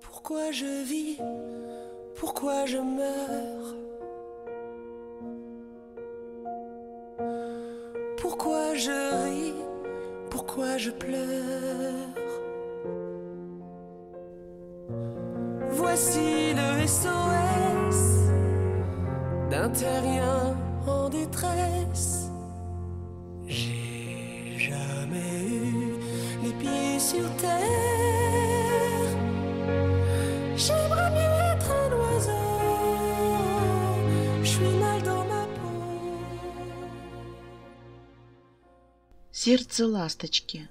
Pourquoi je vis Pourquoi je meurs Pourquoi je ris Pourquoi je pleure Voici le SOS d'un terrien en détresse. J'ai jamais eu les pieds sur terre. Сердце ласточки.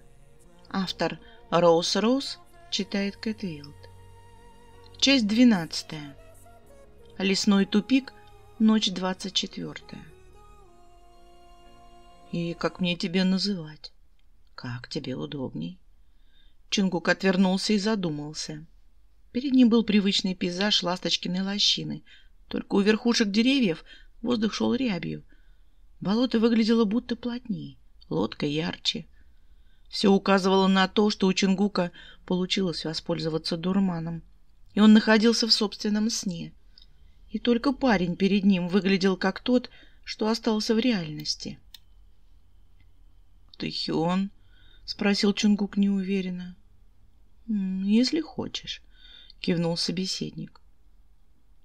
Автор Роуз Роуз читает Кэтвилд. Часть 12. Лесной тупик. Ночь 24. И как мне тебя называть? Как тебе удобней? Чингук отвернулся и задумался. Перед ним был привычный пейзаж ласточкиной лощины. Только у верхушек деревьев воздух шел рябью. Болото выглядело будто плотнее лодка ярче. Все указывало на то, что у Чингука получилось воспользоваться дурманом, и он находился в собственном сне. И только парень перед ним выглядел как тот, что остался в реальности. — Ты Хион? — спросил Чунгук неуверенно. — Если хочешь, — кивнул собеседник.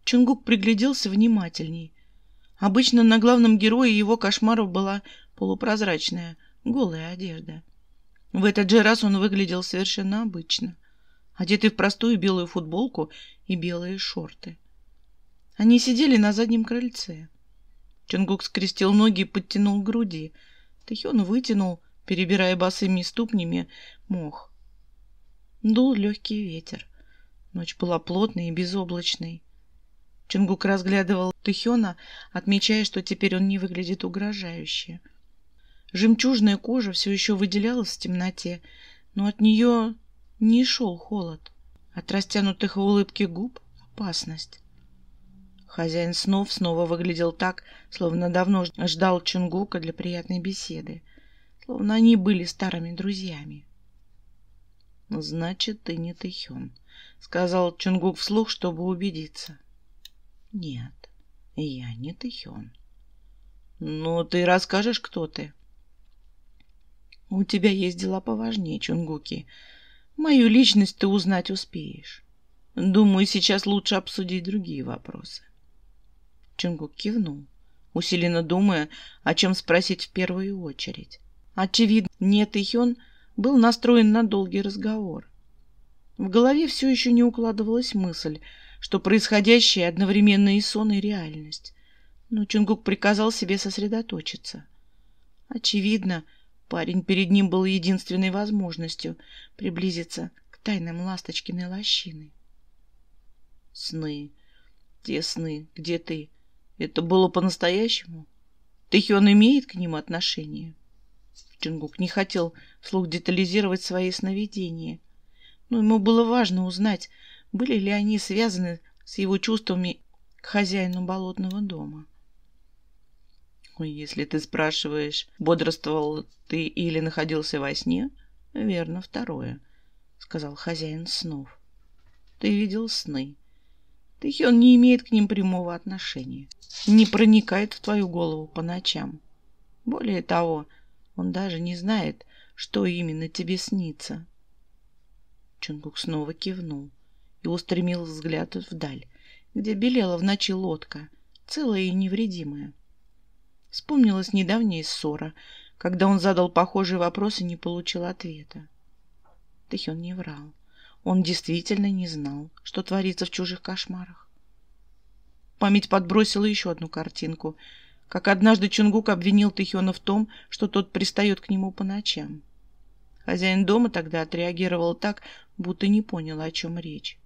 Чунгук пригляделся внимательней. Обычно на главном герое его кошмаров была полупрозрачная, голая одежда. В этот же раз он выглядел совершенно обычно, одетый в простую белую футболку и белые шорты. Они сидели на заднем крыльце. Чонгук скрестил ноги и подтянул к груди. Тэхён вытянул, перебирая босыми ступнями, мох. Дул легкий ветер. Ночь была плотной и безоблачной. Чингук разглядывал Тыхёна, отмечая, что теперь он не выглядит угрожающе. Жемчужная кожа все еще выделялась в темноте, но от нее не шел холод. От растянутых в улыбке губ опасность. Хозяин снов снова выглядел так, словно давно ждал Чунгука для приятной беседы, словно они были старыми друзьями. «Значит, ты не Тэхён», — сказал Чунгук вслух, чтобы убедиться. «Нет, я не Тэхён». «Ну, ты расскажешь, кто ты?» У тебя есть дела поважнее, Чунгуки. Мою личность ты узнать успеешь. Думаю, сейчас лучше обсудить другие вопросы. Чунгук кивнул, усиленно думая, о чем спросить в первую очередь. Очевидно, нет и Хён был настроен на долгий разговор. В голове все еще не укладывалась мысль, что происходящее одновременно и сон, и реальность. Но Чунгук приказал себе сосредоточиться. Очевидно, Парень перед ним был единственной возможностью приблизиться к тайным ласточкиной лощины. Сны. Те сны. Где ты? Это было по-настоящему? Тэхион имеет к ним отношение? Чингук не хотел вслух детализировать свои сновидения. Но ему было важно узнать, были ли они связаны с его чувствами к хозяину болотного дома если ты спрашиваешь, бодрствовал ты или находился во сне, верно второе, — сказал хозяин снов. Ты видел сны. Тэхион не имеет к ним прямого отношения, не проникает в твою голову по ночам. Более того, он даже не знает, что именно тебе снится. Чунгук снова кивнул и устремил взгляд вдаль, где белела в ночи лодка, целая и невредимая. Вспомнилась недавняя ссора, когда он задал похожий вопрос и не получил ответа. Тэхён не врал. Он действительно не знал, что творится в чужих кошмарах. Память подбросила еще одну картинку, как однажды Чунгук обвинил Тэхёна в том, что тот пристает к нему по ночам. Хозяин дома тогда отреагировал так, будто не понял, о чем речь.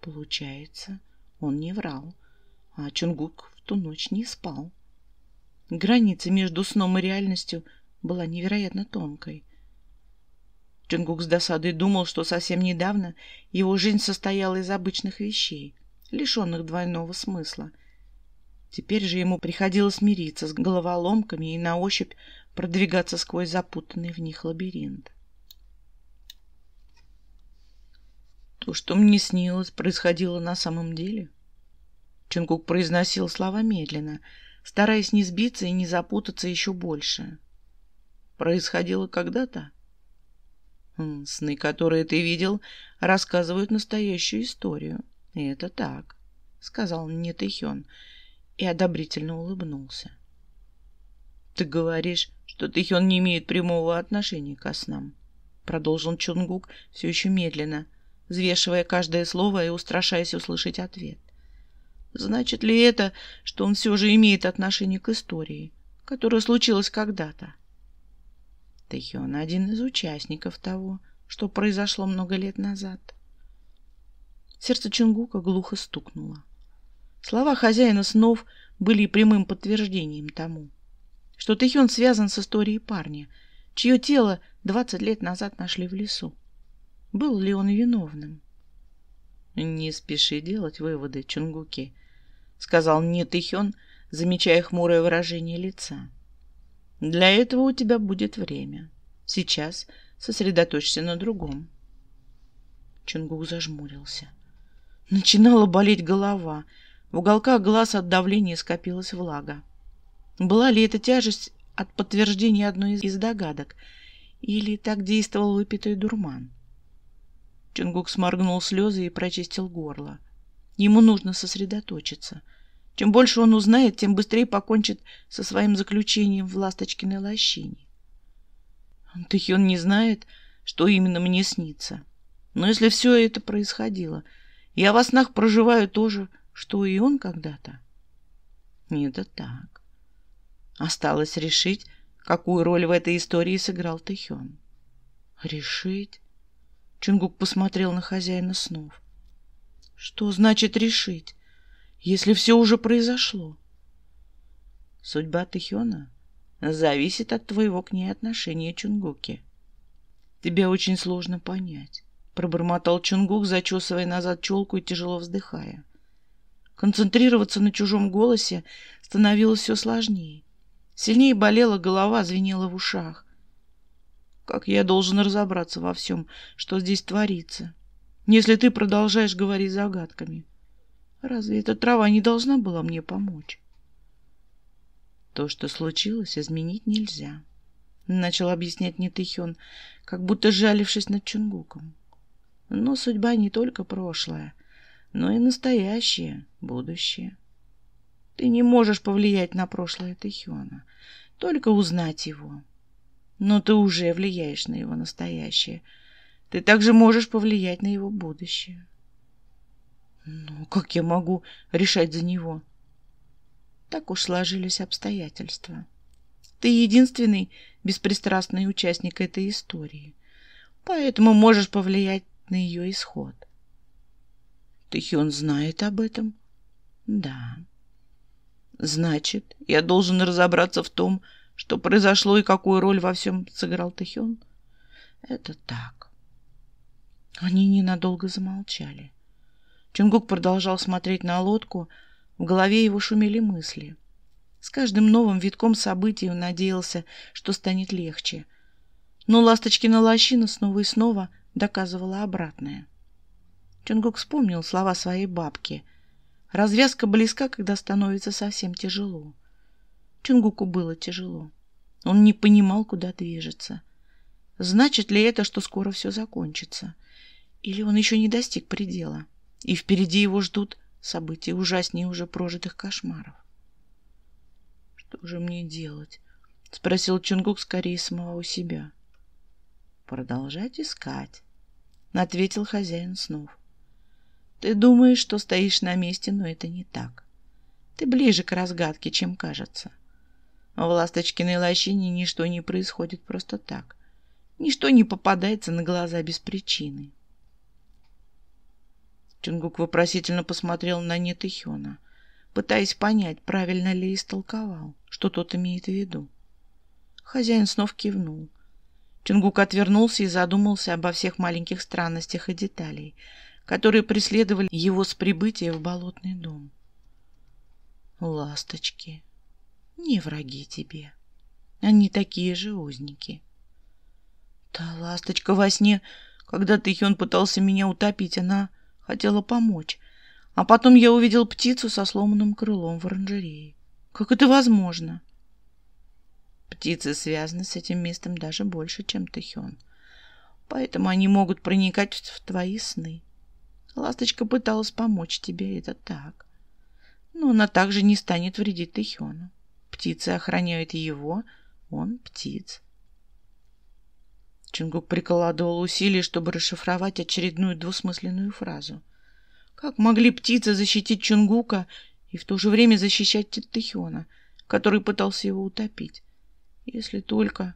Получается, он не врал, а Чунгук в ту ночь не спал. Граница между сном и реальностью была невероятно тонкой. Джингук с досадой думал, что совсем недавно его жизнь состояла из обычных вещей, лишенных двойного смысла. Теперь же ему приходилось мириться с головоломками и на ощупь продвигаться сквозь запутанный в них лабиринт. То, что мне снилось, происходило на самом деле. Чингук произносил слова медленно — стараясь не сбиться и не запутаться еще больше. Происходило когда-то? Хм, сны, которые ты видел, рассказывают настоящую историю. И это так, — сказал мне Тэхён и одобрительно улыбнулся. Ты говоришь, что Тэхён не имеет прямого отношения ко снам, — продолжил Чунгук все еще медленно, взвешивая каждое слово и устрашаясь услышать ответ. Значит ли это, что он все же имеет отношение к истории, которая случилась когда-то? Тэхён — один из участников того, что произошло много лет назад. Сердце Чунгука глухо стукнуло. Слова хозяина снов были прямым подтверждением тому, что Тэхён связан с историей парня, чье тело 20 лет назад нашли в лесу. Был ли он виновным? — «Не спеши делать выводы, Чунгуки», — сказал мне замечая хмурое выражение лица. «Для этого у тебя будет время. Сейчас сосредоточься на другом». Чунгук зажмурился. Начинала болеть голова. В уголках глаз от давления скопилась влага. Была ли это тяжесть от подтверждения одной из догадок? Или так действовал выпитый дурман? Чингук сморгнул слезы и прочистил горло. Ему нужно сосредоточиться. Чем больше он узнает, тем быстрее покончит со своим заключением в Ласточкиной лощине. Тыхион не знает, что именно мне снится. Но если все это происходило, я во снах проживаю то же, что и он когда-то. Не да так. Осталось решить, какую роль в этой истории сыграл Тэхён. Решить? Чунгук посмотрел на хозяина снов. Что значит решить, если все уже произошло? Судьба Тихёна зависит от твоего к ней отношения, Чунгуки. Тебе очень сложно понять, пробормотал Чунгук, зачесывая назад челку и тяжело вздыхая. Концентрироваться на чужом голосе становилось все сложнее. Сильнее болела голова, звенела в ушах как я должен разобраться во всем, что здесь творится, если ты продолжаешь говорить загадками? Разве эта трава не должна была мне помочь? То, что случилось, изменить нельзя, — начал объяснять Нетыхен, как будто жалившись над Чунгуком. Но судьба не только прошлое, но и настоящее, будущее. Ты не можешь повлиять на прошлое Тыхена, только узнать его. — но ты уже влияешь на его настоящее. Ты также можешь повлиять на его будущее. Ну, как я могу решать за него? Так уж сложились обстоятельства. Ты единственный беспристрастный участник этой истории, поэтому можешь повлиять на ее исход. Тихион знает об этом? Да. Значит, я должен разобраться в том, что произошло и какую роль во всем сыграл Тэхён. Это так. Они ненадолго замолчали. Чунгук продолжал смотреть на лодку, в голове его шумели мысли. С каждым новым витком событий он надеялся, что станет легче. Но Ласточкина лощина снова и снова доказывала обратное. Чунгук вспомнил слова своей бабки. «Развязка близка, когда становится совсем тяжело». Чингуку было тяжело. Он не понимал, куда движется. Значит ли это, что скоро все закончится? Или он еще не достиг предела, и впереди его ждут события ужаснее уже прожитых кошмаров? «Что же мне делать?» — спросил Чунгук скорее самого у себя. «Продолжать искать», — ответил хозяин снов. «Ты думаешь, что стоишь на месте, но это не так. Ты ближе к разгадке, чем кажется. А в ласточкиной лощине ничто не происходит просто так. Ничто не попадается на глаза без причины. Чунгук вопросительно посмотрел на Нита пытаясь понять, правильно ли истолковал, что тот имеет в виду. Хозяин снова кивнул. Чунгук отвернулся и задумался обо всех маленьких странностях и деталей, которые преследовали его с прибытия в болотный дом. Ласточки не враги тебе. Они такие же узники. Та ласточка во сне, когда Тихион пытался меня утопить, она хотела помочь. А потом я увидел птицу со сломанным крылом в оранжерее. Как это возможно? Птицы связаны с этим местом даже больше, чем Тихион. Поэтому они могут проникать в твои сны. Ласточка пыталась помочь тебе, это так. Но она также не станет вредить Тихиону. Птицы охраняют его, он птиц. Чингук прикладывал усилия, чтобы расшифровать очередную двусмысленную фразу. Как могли птицы защитить Чунгука и в то же время защищать Титтехиона, который пытался его утопить? Если только...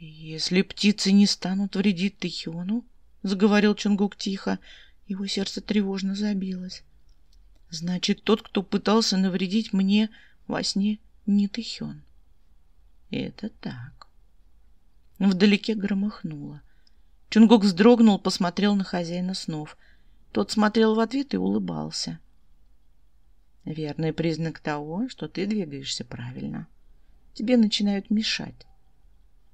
«Если птицы не станут вредить Тихиону, — заговорил Чунгук тихо, — его сердце тревожно забилось. Значит, тот, кто пытался навредить мне, во сне не Тихен. Это так. Вдалеке громыхнуло. Чунгук вздрогнул, посмотрел на хозяина снов. Тот смотрел в ответ и улыбался. Верный признак того, что ты двигаешься правильно. Тебе начинают мешать.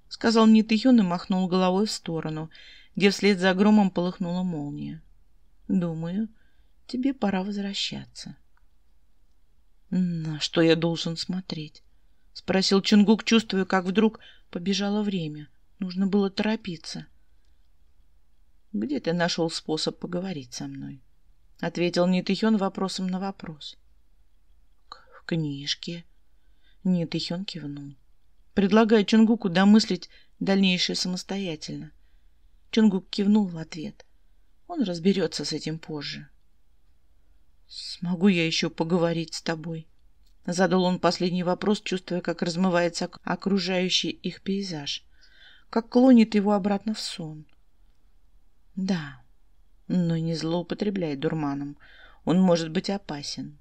Сказал Нитыхен и махнул головой в сторону, где вслед за громом полыхнула молния. Думаю, тебе пора возвращаться. — на что я должен смотреть? Спросил Чунгук, чувствуя, как вдруг побежало время. Нужно было торопиться. Где ты нашел способ поговорить со мной? Ответил Нитыхен вопросом на вопрос. В книжке. Нитыхен кивнул. Предлагаю Чунгуку домыслить дальнейшее самостоятельно. Чунгук кивнул в ответ. Он разберется с этим позже. «Смогу я еще поговорить с тобой?» Задал он последний вопрос, чувствуя, как размывается окружающий их пейзаж, как клонит его обратно в сон. «Да, но не злоупотребляй дурманом. Он может быть опасен.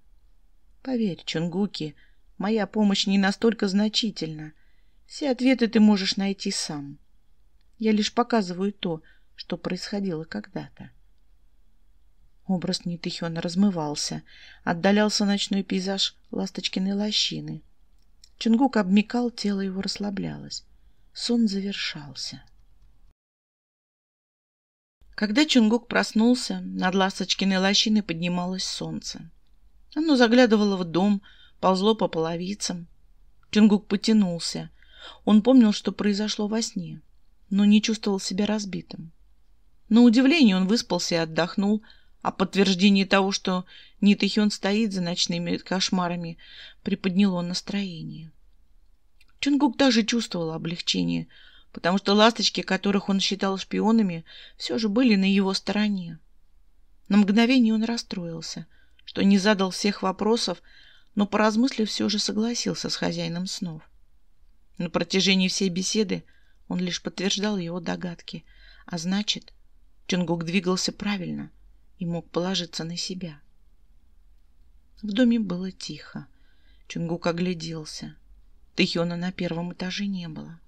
Поверь, Чунгуки, моя помощь не настолько значительна. Все ответы ты можешь найти сам. Я лишь показываю то, что происходило когда-то. Образ Нитыхёна размывался. Отдалялся ночной пейзаж ласточкиной лощины. Чунгук обмекал, тело его расслаблялось. Сон завершался. Когда Чунгук проснулся, над ласточкиной лощиной поднималось солнце. Оно заглядывало в дом, ползло по половицам. Чунгук потянулся. Он помнил, что произошло во сне, но не чувствовал себя разбитым. На удивление он выспался и отдохнул, а подтверждение того, что Нитахион стоит за ночными кошмарами, приподняло настроение. Чунгук даже чувствовал облегчение, потому что ласточки, которых он считал шпионами, все же были на его стороне. На мгновение он расстроился, что не задал всех вопросов, но, поразмыслив, все же согласился с хозяином снов. На протяжении всей беседы он лишь подтверждал его догадки, а значит, Чунгук двигался правильно — и мог положиться на себя. В доме было тихо. Чунгук огляделся. Тэхёна на первом этаже не было.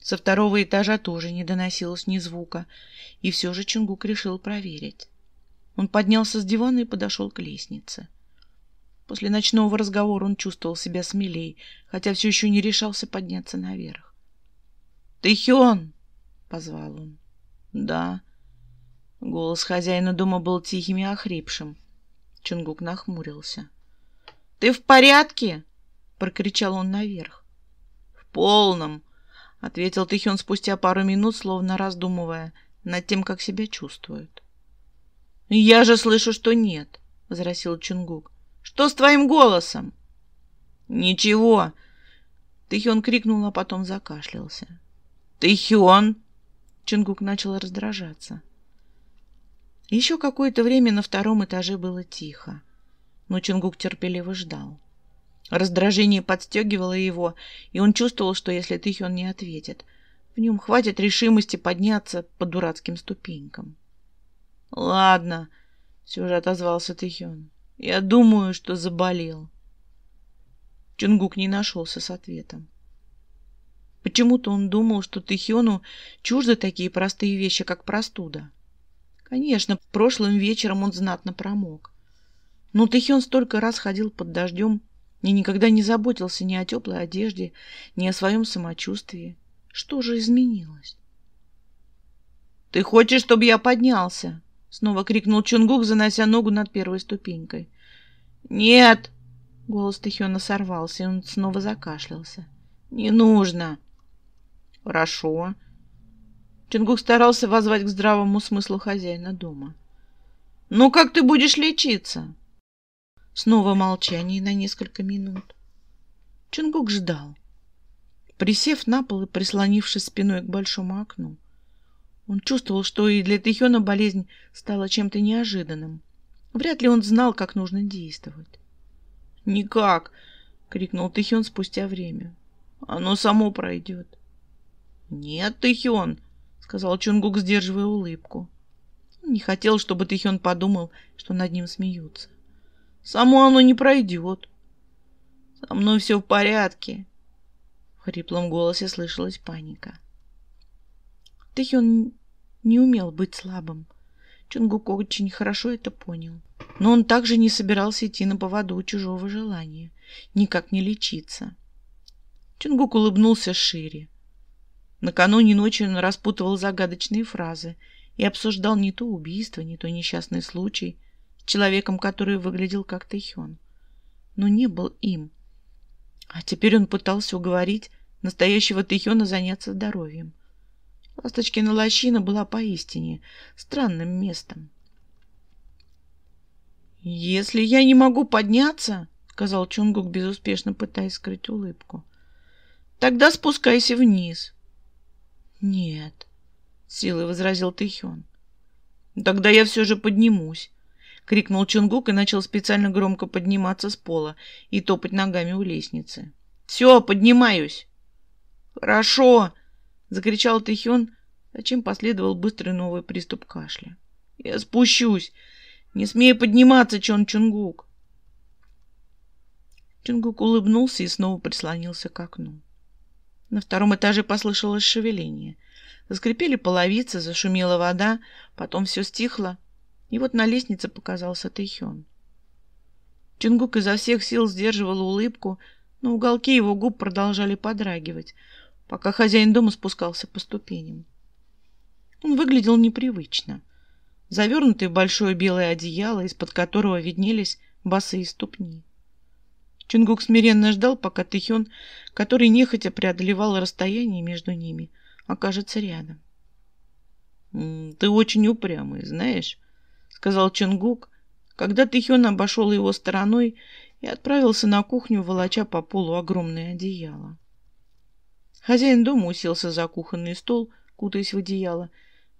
Со второго этажа тоже не доносилось ни звука, и все же Чунгук решил проверить. Он поднялся с дивана и подошел к лестнице. После ночного разговора он чувствовал себя смелей, хотя все еще не решался подняться наверх. «Тэхён!» — позвал он. «Да», Голос хозяина дома был тихим и охрипшим. Чингук нахмурился. «Ты в порядке?» — прокричал он наверх. «В полном!» — ответил Тихион спустя пару минут, словно раздумывая над тем, как себя чувствует. «Я же слышу, что нет!» — возразил Чингук. «Что с твоим голосом?» «Ничего!» — Тихион крикнул, а потом закашлялся. «Тихион!» — Чингук начал раздражаться. Еще какое-то время на втором этаже было тихо, но Чунгук терпеливо ждал. Раздражение подстегивало его, и он чувствовал, что если Тыхён не ответит, в нем хватит решимости подняться по дурацким ступенькам. «Ладно», — все же отозвался Тыхён, — «я думаю, что заболел». Чунгук не нашелся с ответом. Почему-то он думал, что Тыхёну чужды такие простые вещи, как простуда. Конечно, прошлым вечером он знатно промок. Но Тэхён столько раз ходил под дождем и никогда не заботился ни о теплой одежде, ни о своем самочувствии. Что же изменилось? «Ты хочешь, чтобы я поднялся?» — снова крикнул Чунгук, занося ногу над первой ступенькой. «Нет!» — голос Тэхёна сорвался, и он снова закашлялся. «Не нужно!» «Хорошо, Чингук старался воззвать к здравому смыслу хозяина дома. «Ну как ты будешь лечиться?» Снова молчание на несколько минут. Чингук ждал. Присев на пол и прислонившись спиной к большому окну, он чувствовал, что и для Тэхёна болезнь стала чем-то неожиданным. Вряд ли он знал, как нужно действовать. «Никак!» — крикнул Тэхён спустя время. «Оно само пройдет». «Нет, Тэхён!» сказал Чунгук, сдерживая улыбку. не хотел, чтобы Тэхён подумал, что над ним смеются. Само оно не пройдет. Со мной все в порядке. В хриплом голосе слышалась паника. Тэхён не умел быть слабым. Чунгук очень хорошо это понял. Но он также не собирался идти на поводу чужого желания, никак не лечиться. Чунгук улыбнулся шире. Накануне ночью он распутывал загадочные фразы и обсуждал не то убийство, не то несчастный случай с человеком, который выглядел как Тэхён. Но не был им. А теперь он пытался уговорить настоящего Тэхёна заняться здоровьем. Ласточкина лощина была поистине странным местом. «Если я не могу подняться», — сказал Чунгук, безуспешно пытаясь скрыть улыбку, — «тогда спускайся вниз». «Нет», — силой возразил Тэхён. «Тогда я все же поднимусь», — крикнул Чунгук и начал специально громко подниматься с пола и топать ногами у лестницы. «Все, поднимаюсь!» «Хорошо!» — закричал Тэхён, зачем последовал быстрый новый приступ кашля. «Я спущусь! Не смею подниматься, Чон Чунгук!» Чунгук улыбнулся и снова прислонился к окну. На втором этаже послышалось шевеление. Заскрипели половицы, зашумела вода, потом все стихло, и вот на лестнице показался Тэхён. Чингук изо всех сил сдерживал улыбку, но уголки его губ продолжали подрагивать, пока хозяин дома спускался по ступеням. Он выглядел непривычно, завернутый в большое белое одеяло, из-под которого виднелись босые ступни. Чингук смиренно ждал, пока Тэхён, который нехотя преодолевал расстояние между ними, окажется рядом. «Ты очень упрямый, знаешь», — сказал Чингук, когда Тэхён обошел его стороной и отправился на кухню, волоча по полу огромное одеяло. Хозяин дома уселся за кухонный стол, кутаясь в одеяло,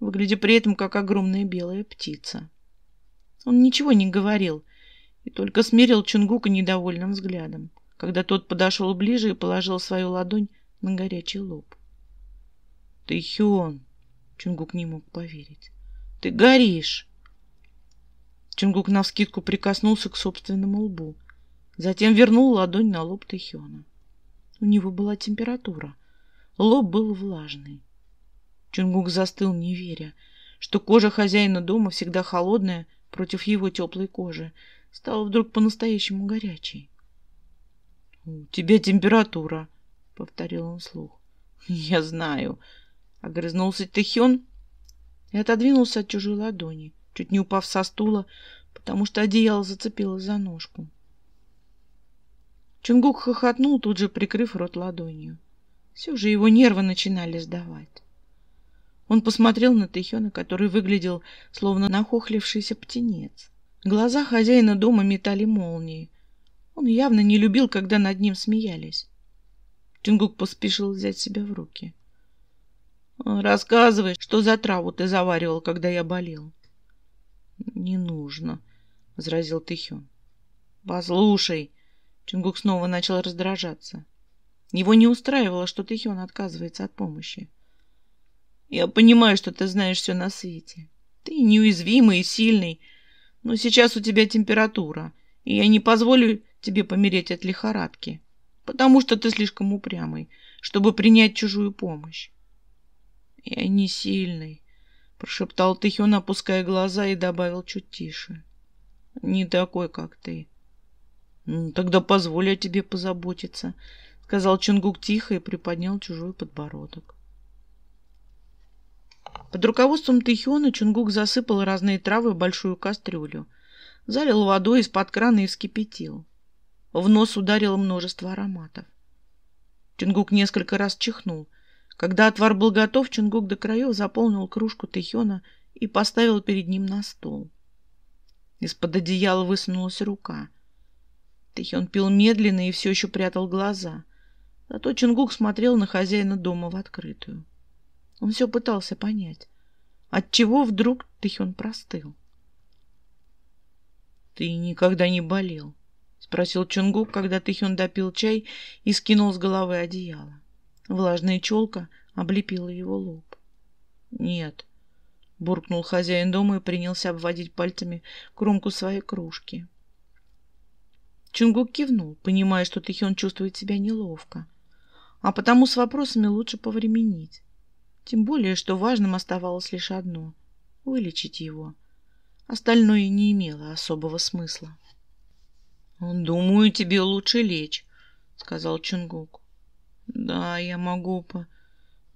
выглядя при этом как огромная белая птица. Он ничего не говорил, и только смерил Чунгука недовольным взглядом, когда тот подошел ближе и положил свою ладонь на горячий лоб. — Ты Хион! — Чунгук не мог поверить. — Ты горишь! Чунгук навскидку прикоснулся к собственному лбу, затем вернул ладонь на лоб Тэхиона. У него была температура, лоб был влажный. Чунгук застыл, не веря, что кожа хозяина дома всегда холодная против его теплой кожи, стало вдруг по-настоящему горячей. «У тебя температура», — повторил он вслух. «Я знаю», — огрызнулся Тэхён и отодвинулся от чужой ладони, чуть не упав со стула, потому что одеяло зацепилось за ножку. Чунгук хохотнул, тут же прикрыв рот ладонью. Все же его нервы начинали сдавать. Он посмотрел на Тэхёна, который выглядел словно нахохлившийся птенец. Глаза хозяина дома метали молнии. Он явно не любил, когда над ним смеялись. Чингук поспешил взять себя в руки. «Рассказывай, что за траву ты заваривал, когда я болел?» «Не нужно», — возразил Тихюн. «Послушай», — Чингук снова начал раздражаться. Его не устраивало, что Тихюн отказывается от помощи. «Я понимаю, что ты знаешь все на свете. Ты неуязвимый и сильный, но сейчас у тебя температура, и я не позволю тебе помереть от лихорадки, потому что ты слишком упрямый, чтобы принять чужую помощь. Я не сильный, прошептал Тихион, опуская глаза, и добавил чуть тише. Не такой, как ты. Ну, тогда позволь я тебе позаботиться, сказал Чунгук тихо и приподнял чужой подбородок. Под руководством Тэхёна Чунгук засыпал разные травы в большую кастрюлю, залил водой из-под крана и вскипятил. В нос ударило множество ароматов. Чунгук несколько раз чихнул. Когда отвар был готов, Чунгук до краев заполнил кружку Тэхёна и поставил перед ним на стол. Из-под одеяла высунулась рука. Тэхён пил медленно и все еще прятал глаза. Зато Чунгук смотрел на хозяина дома в открытую. Он все пытался понять, отчего вдруг Тихон простыл. «Ты никогда не болел?» — спросил Чунгук, когда Тихон допил чай и скинул с головы одеяло. Влажная челка облепила его лоб. «Нет», — буркнул хозяин дома и принялся обводить пальцами кромку своей кружки. Чунгук кивнул, понимая, что Тихион чувствует себя неловко, а потому с вопросами лучше повременить. Тем более, что важным оставалось лишь одно — вылечить его. Остальное не имело особого смысла. «Думаю, тебе лучше лечь», — сказал Чунгук. «Да, я могу по...»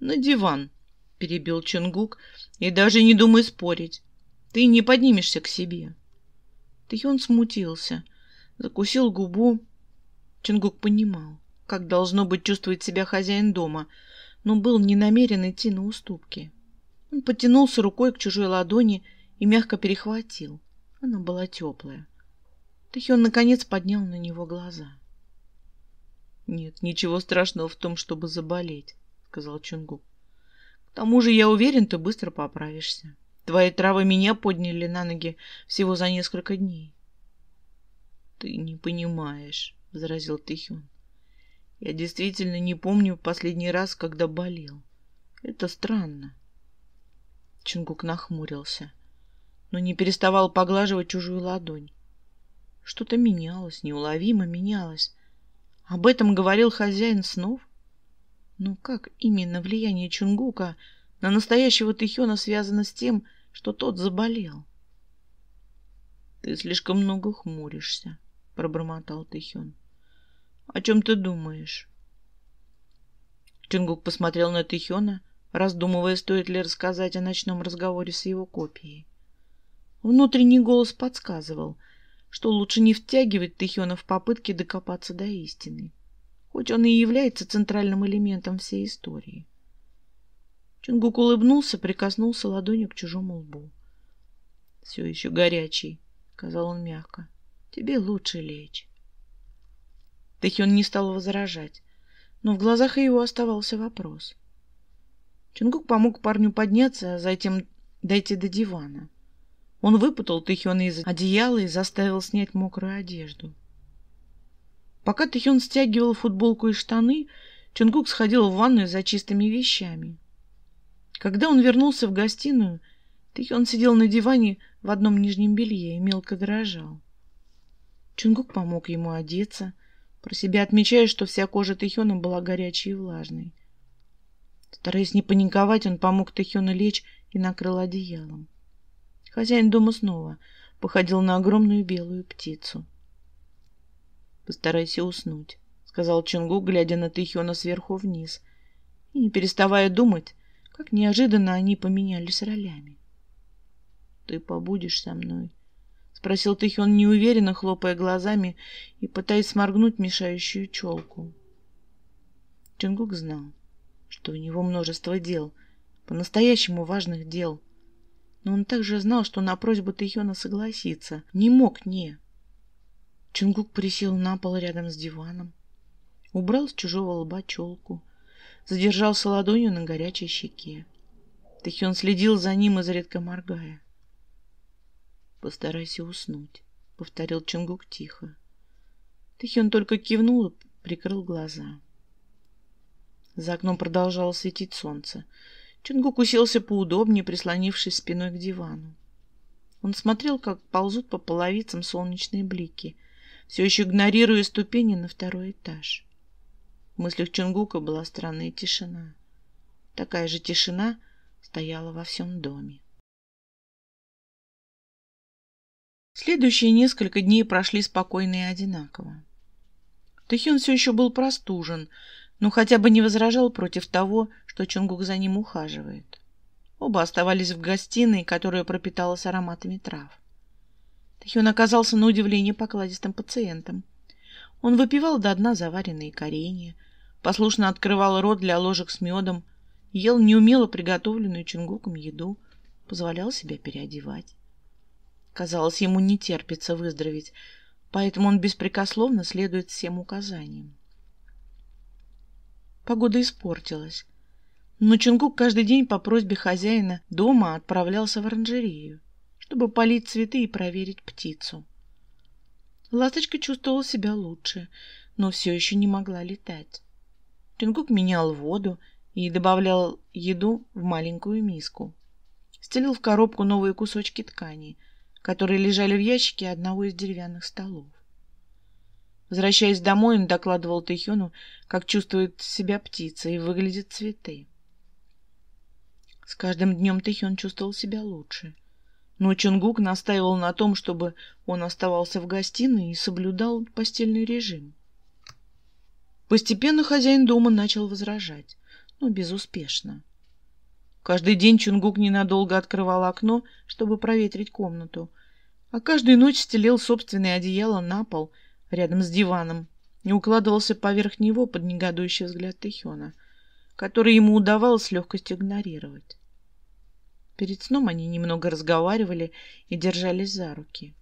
«На диван», — перебил Чунгук, — «и даже не думай спорить. Ты не поднимешься к себе». Тэхён смутился, закусил губу. Чунгук понимал, как должно быть чувствовать себя хозяин дома — но был не намерен идти на уступки. Он потянулся рукой к чужой ладони и мягко перехватил. Она была теплая. Тэхион наконец поднял на него глаза. «Нет, ничего страшного в том, чтобы заболеть», — сказал Чунгук. «К тому же, я уверен, ты быстро поправишься. Твои травы меня подняли на ноги всего за несколько дней». «Ты не понимаешь», — возразил Тэхион. Я действительно не помню последний раз, когда болел. Это странно. Чингук нахмурился, но не переставал поглаживать чужую ладонь. Что-то менялось, неуловимо менялось. Об этом говорил хозяин снов. Но как именно влияние Чунгука на настоящего Тэхёна связано с тем, что тот заболел? — Ты слишком много хмуришься, — пробормотал Тэхён. — о чем ты думаешь? Чунгук посмотрел на Тихёна, раздумывая, стоит ли рассказать о ночном разговоре с его копией. Внутренний голос подсказывал, что лучше не втягивать Тихёна в попытки докопаться до истины, хоть он и является центральным элементом всей истории. Чунгук улыбнулся, прикоснулся ладонью к чужому лбу. — Все еще горячий, — сказал он мягко. — Тебе лучше лечь. Тэхён не стал возражать, но в глазах его оставался вопрос. Чингук помог парню подняться, а затем дойти до дивана. Он выпутал Тэхёна из одеяла и заставил снять мокрую одежду. Пока Тэхён стягивал футболку и штаны, Чингук сходил в ванную за чистыми вещами. Когда он вернулся в гостиную, Тэхён сидел на диване в одном нижнем белье и мелко дрожал. Чингук помог ему одеться — про себя отмечая, что вся кожа Тэхёна была горячей и влажной. Стараясь не паниковать, он помог Тэхёну лечь и накрыл одеялом. Хозяин дома снова походил на огромную белую птицу. «Постарайся уснуть», — сказал Чунгу, глядя на Тэхёна сверху вниз, и не переставая думать, как неожиданно они поменялись ролями. «Ты побудешь со мной спросил Тихион неуверенно, хлопая глазами и пытаясь сморгнуть мешающую челку. Чингук знал, что у него множество дел, по-настоящему важных дел. Но он также знал, что на просьбу Тихиона согласиться не мог не. Чингук присел на пол рядом с диваном, убрал с чужого лба челку, задержался ладонью на горячей щеке. Тихион следил за ним, изредка моргая. Постарайся уснуть, повторил Чунгук тихо. Тихион только кивнул и прикрыл глаза. За окном продолжало светить солнце. Чунгук уселся поудобнее, прислонившись спиной к дивану. Он смотрел, как ползут по половицам солнечные блики, все еще игнорируя ступени на второй этаж. В мыслях Чунгука была странная тишина. Такая же тишина стояла во всем доме. Следующие несколько дней прошли спокойно и одинаково. Тэхён все еще был простужен, но хотя бы не возражал против того, что Чунгук за ним ухаживает. Оба оставались в гостиной, которая пропиталась ароматами трав. Тэхён оказался на удивление покладистым пациентом. Он выпивал до дна заваренные коренья, послушно открывал рот для ложек с медом, ел неумело приготовленную Чунгуком еду, позволял себя переодевать. Казалось, ему не терпится выздороветь, поэтому он беспрекословно следует всем указаниям. Погода испортилась, но Чингук каждый день по просьбе хозяина дома отправлялся в оранжерею, чтобы полить цветы и проверить птицу. Ласточка чувствовала себя лучше, но все еще не могла летать. Чингук менял воду и добавлял еду в маленькую миску. Стелил в коробку новые кусочки ткани, которые лежали в ящике одного из деревянных столов. Возвращаясь домой, он докладывал Тэхёну, как чувствует себя птица и выглядят цветы. С каждым днем Тэхён чувствовал себя лучше. Но Чунгук настаивал на том, чтобы он оставался в гостиной и соблюдал постельный режим. Постепенно хозяин дома начал возражать, но безуспешно. Каждый день Чунгук ненадолго открывал окно, чтобы проветрить комнату, а каждую ночь стелил собственное одеяло на пол рядом с диваном и укладывался поверх него под негодующий взгляд Тэхёна, который ему удавалось с легкостью игнорировать. Перед сном они немного разговаривали и держались за руки.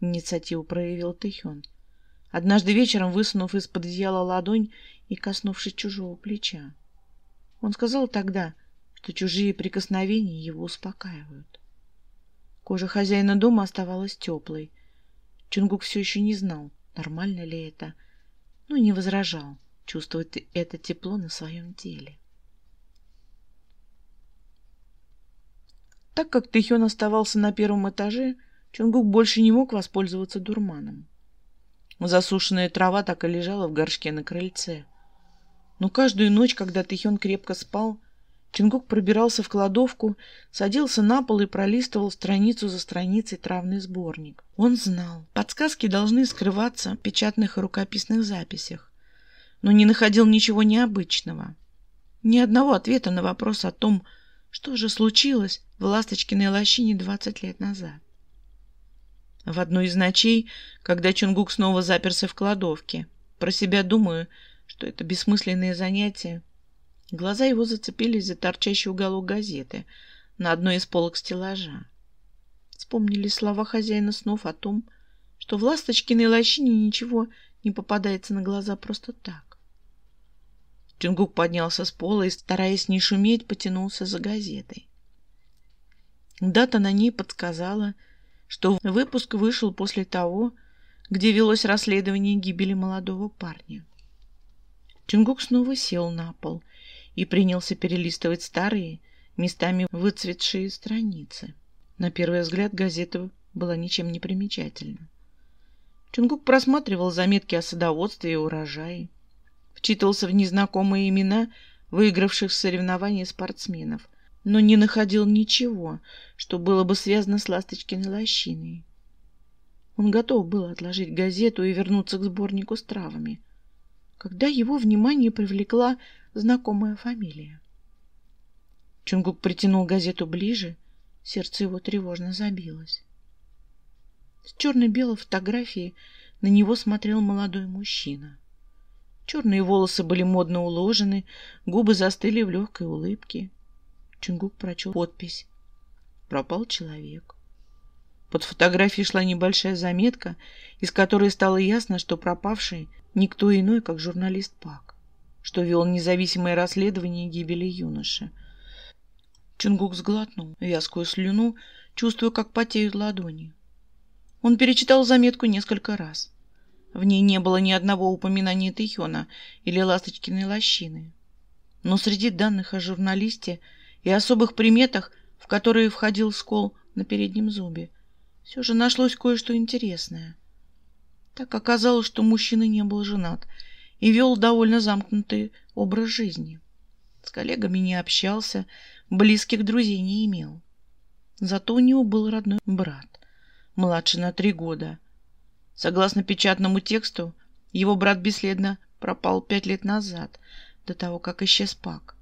Инициативу проявил Тэхён. Однажды вечером, высунув из-под одеяла ладонь и коснувшись чужого плеча. Он сказал тогда, то чужие прикосновения его успокаивают. Кожа хозяина дома оставалась теплой. Чунгук все еще не знал, нормально ли это, но не возражал чувствовать это тепло на своем теле. Так как Тэхён оставался на первом этаже, Чунгук больше не мог воспользоваться дурманом. Засушенная трава так и лежала в горшке на крыльце. Но каждую ночь, когда Тэхён крепко спал, Чингук пробирался в кладовку, садился на пол и пролистывал страницу за страницей травный сборник. Он знал, подсказки должны скрываться в печатных и рукописных записях, но не находил ничего необычного. Ни одного ответа на вопрос о том, что же случилось в Ласточкиной лощине 20 лет назад. В одну из ночей, когда Чунгук снова заперся в кладовке, про себя думаю, что это бессмысленное занятие Глаза его зацепились за торчащий уголок газеты на одной из полок стеллажа. Вспомнили слова хозяина снов о том, что в ласточкиной лощине ничего не попадается на глаза просто так. Тюнгук поднялся с пола и, стараясь не шуметь, потянулся за газетой. Дата на ней подсказала, что выпуск вышел после того, где велось расследование гибели молодого парня. Тюнгук снова сел на пол, и принялся перелистывать старые, местами выцветшие страницы. На первый взгляд газета была ничем не примечательна. Чунгук просматривал заметки о садоводстве и урожае, вчитывался в незнакомые имена выигравших соревнования спортсменов, но не находил ничего, что было бы связано с Ласточкиной лощиной. Он готов был отложить газету и вернуться к сборнику с травами, когда его внимание привлекла знакомая фамилия. Чунгук притянул газету ближе, сердце его тревожно забилось. С черно-белой фотографии на него смотрел молодой мужчина. Черные волосы были модно уложены, губы застыли в легкой улыбке. Чунгук прочел подпись. Пропал человек. Под фотографией шла небольшая заметка, из которой стало ясно, что пропавший Никто иной, как журналист Пак, что вел независимое расследование гибели юноши. Чунгук сглотнул вязкую слюну, чувствуя, как потеют ладони. Он перечитал заметку несколько раз. В ней не было ни одного упоминания Тихона или Ласточкиной лощины. Но среди данных о журналисте и особых приметах, в которые входил скол на переднем зубе, все же нашлось кое-что интересное — так оказалось, что мужчина не был женат и вел довольно замкнутый образ жизни. С коллегами не общался, близких друзей не имел. Зато у него был родной брат, младше на три года. Согласно печатному тексту, его брат бесследно пропал пять лет назад, до того, как исчез Пак.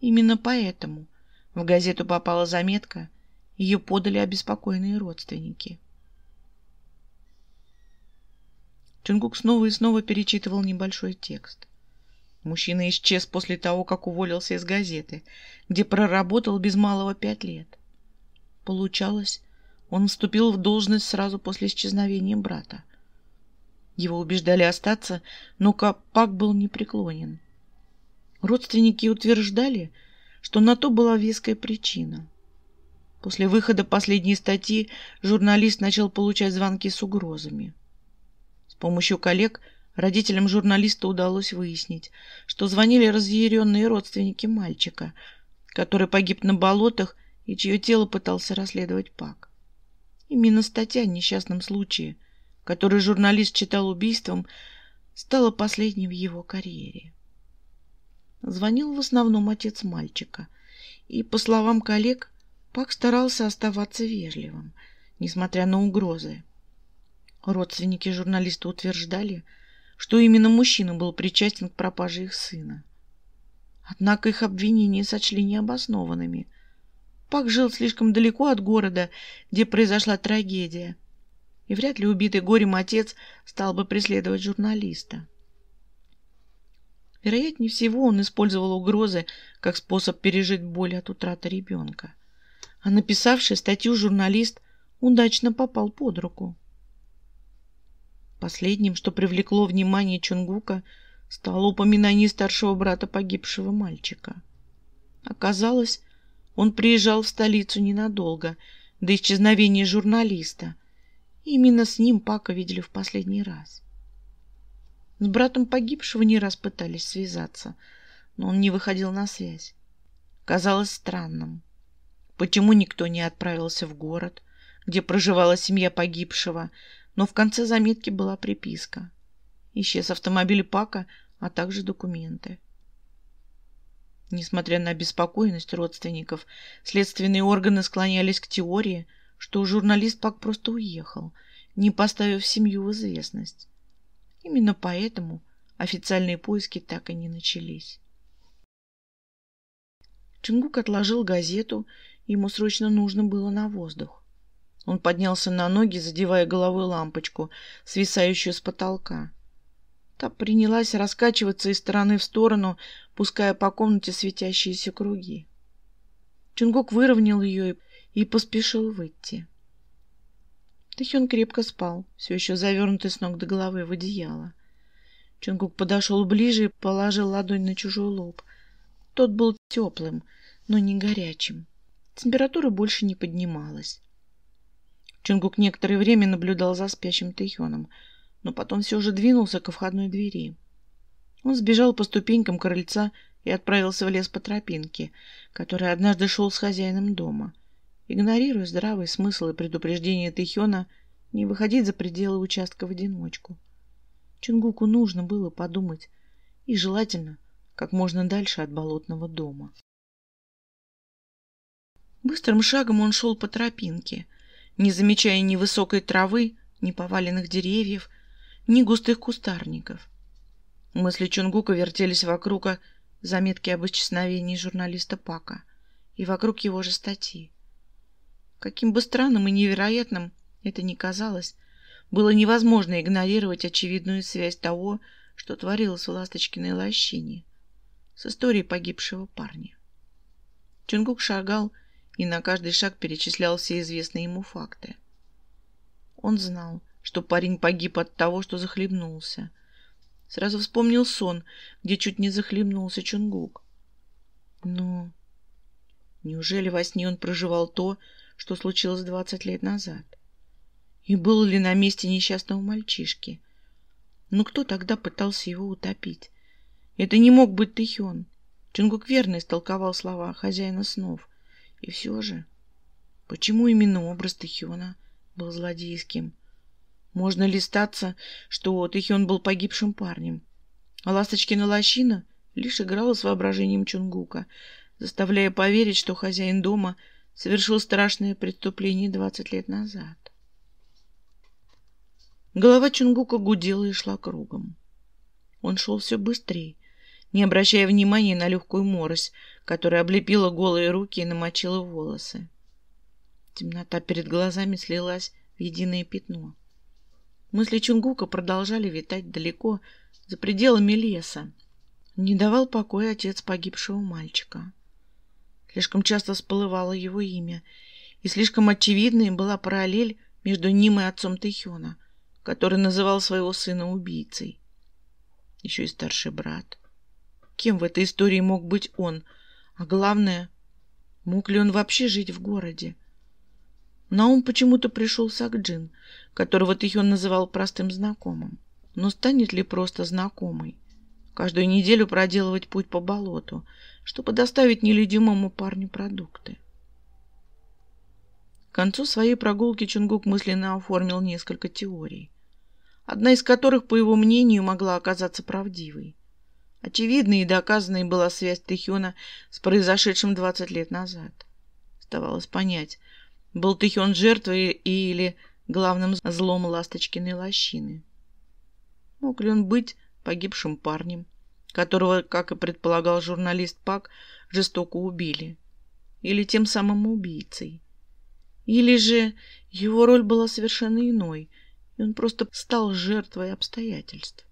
Именно поэтому в газету попала заметка, ее подали обеспокоенные родственники. Чингук снова и снова перечитывал небольшой текст. Мужчина исчез после того, как уволился из газеты, где проработал без малого пять лет. Получалось, он вступил в должность сразу после исчезновения брата. Его убеждали остаться, но Капак был непреклонен. Родственники утверждали, что на то была веская причина. После выхода последней статьи журналист начал получать звонки с угрозами помощью коллег родителям журналиста удалось выяснить, что звонили разъяренные родственники мальчика, который погиб на болотах и чье тело пытался расследовать Пак. Именно статья о несчастном случае, который журналист читал убийством, стала последней в его карьере. Звонил в основном отец мальчика, и, по словам коллег, Пак старался оставаться вежливым, несмотря на угрозы. Родственники журналиста утверждали, что именно мужчина был причастен к пропаже их сына. Однако их обвинения сочли необоснованными. Пак жил слишком далеко от города, где произошла трагедия, и вряд ли убитый горем отец стал бы преследовать журналиста. Вероятнее всего, он использовал угрозы как способ пережить боль от утраты ребенка. А написавший статью журналист удачно попал под руку. Последним, что привлекло внимание Чунгука, стало упоминание старшего брата погибшего мальчика. Оказалось, он приезжал в столицу ненадолго, до исчезновения журналиста. И именно с ним Пака видели в последний раз. С братом погибшего не раз пытались связаться, но он не выходил на связь. Казалось странным, почему никто не отправился в город, где проживала семья погибшего, но в конце заметки была приписка. Исчез автомобиль Пака, а также документы. Несмотря на обеспокоенность родственников, следственные органы склонялись к теории, что журналист Пак просто уехал, не поставив семью в известность. Именно поэтому официальные поиски так и не начались. Чингук отложил газету, ему срочно нужно было на воздух. Он поднялся на ноги, задевая головой лампочку, свисающую с потолка. Та принялась раскачиваться из стороны в сторону, пуская по комнате светящиеся круги. Чингук выровнял ее и, и поспешил выйти. Тэхён крепко спал, все еще завернутый с ног до головы в одеяло. Чингук подошел ближе и положил ладонь на чужой лоб. Тот был теплым, но не горячим. Температура больше не поднималась. Чингук некоторое время наблюдал за спящим Тэхёном, но потом все же двинулся ко входной двери. Он сбежал по ступенькам крыльца и отправился в лес по тропинке, который однажды шел с хозяином дома. Игнорируя здравый смысл и предупреждение Тэхёна, не выходить за пределы участка в одиночку. Чингуку нужно было подумать, и желательно как можно дальше от болотного дома. Быстрым шагом он шел по тропинке — не замечая ни высокой травы, ни поваленных деревьев, ни густых кустарников. Мысли Чунгука вертелись вокруг а заметки об исчезновении журналиста Пака и вокруг его же статьи. Каким бы странным и невероятным это ни казалось, было невозможно игнорировать очевидную связь того, что творилось в Ласточкиной лощине, с историей погибшего парня. Чунгук шагал и на каждый шаг перечислял все известные ему факты. Он знал, что парень погиб от того, что захлебнулся. Сразу вспомнил сон, где чуть не захлебнулся Чунгук. Но неужели во сне он проживал то, что случилось двадцать лет назад? И был ли на месте несчастного мальчишки? Но ну, кто тогда пытался его утопить? Это не мог быть Тэхён. Чунгук верно истолковал слова хозяина снов. И все же, почему именно образ Тахиона был злодейским? Можно листаться, что Тахион был погибшим парнем, а Ласточкина лощина лишь играла с воображением Чунгука, заставляя поверить, что хозяин дома совершил страшное преступление двадцать лет назад. Голова Чунгука гудела и шла кругом. Он шел все быстрее, не обращая внимания на легкую морось, которая облепила голые руки и намочила волосы. Темнота перед глазами слилась в единое пятно. Мысли Чунгука продолжали витать далеко, за пределами леса. Не давал покоя отец погибшего мальчика. Слишком часто всплывало его имя, и слишком очевидной была параллель между ним и отцом Тэхёна, который называл своего сына убийцей. Еще и старший брат. Кем в этой истории мог быть он? А главное, мог ли он вообще жить в городе? На ум почему-то пришел Сагджин, которого Тихон называл простым знакомым. Но станет ли просто знакомый? Каждую неделю проделывать путь по болоту, чтобы доставить нелюдимому парню продукты. К концу своей прогулки Чунгук мысленно оформил несколько теорий, одна из которых, по его мнению, могла оказаться правдивой. Очевидной и доказанной была связь Тэхёна с произошедшим 20 лет назад. Оставалось понять, был Тэхён жертвой или главным злом ласточкиной лощины. Мог ли он быть погибшим парнем, которого, как и предполагал журналист Пак, жестоко убили? Или тем самым убийцей? Или же его роль была совершенно иной, и он просто стал жертвой обстоятельств?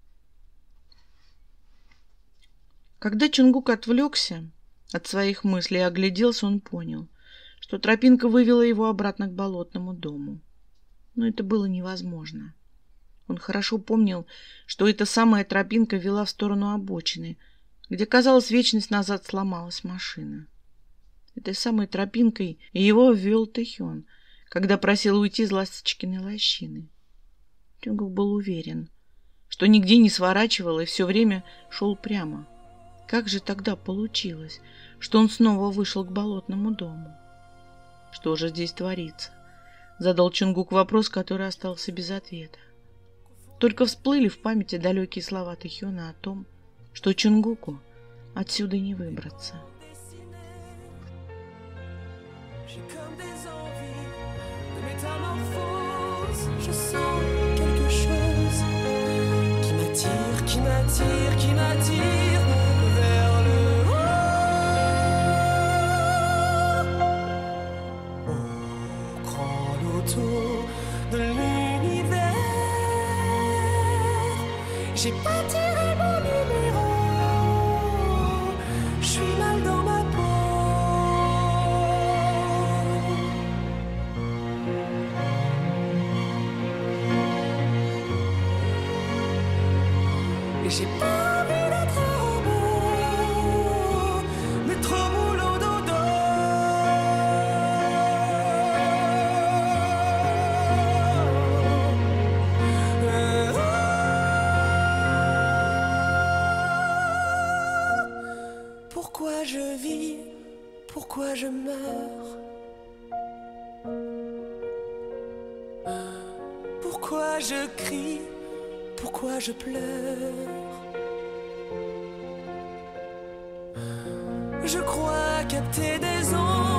Когда Чунгук отвлекся от своих мыслей и огляделся, он понял, что тропинка вывела его обратно к болотному дому. Но это было невозможно. Он хорошо помнил, что эта самая тропинка вела в сторону обочины, где, казалось, вечность назад сломалась машина. Этой самой тропинкой его ввел Тэхён, когда просил уйти из Ласточкиной лощины. Тюнгов был уверен, что нигде не сворачивал и все время шел прямо — как же тогда получилось, что он снова вышел к болотному дому? Что же здесь творится? Задал Чунгук вопрос, который остался без ответа. Только всплыли в памяти далекие слова Тахюна о том, что Чунгуку отсюда не выбраться. Je sens quelque chose qui m'attire, qui m'attire. j'ai pas dit Pourquoi je vis Pourquoi je meurs Pourquoi je crie Pourquoi je pleure Je crois capter des ondes.